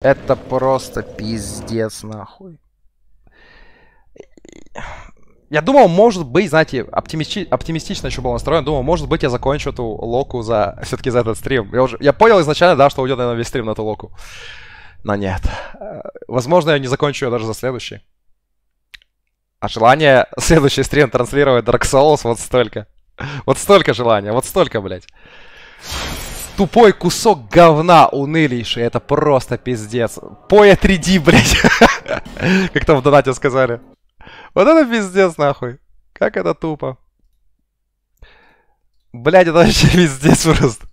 Это просто пиздец, нахуй. Я думал, может быть, знаете, оптимисти... оптимистично еще был настроен. Думал, может быть, я закончу эту локу за все-таки за этот стрим. Я, уже... я понял изначально, да, что уйдет, наверное, весь стрим на эту локу. Но нет. Э, возможно, я не закончу ее даже за следующий. А желание следующий стрим транслировать Dark Souls вот столько. Вот столько желания, вот столько, блядь тупой кусок говна унылейший. Это просто пиздец. Поя 3D, блядь. Как там в донате сказали. Вот это пиздец, нахуй. Как это тупо. Блядь, это вообще пиздец просто.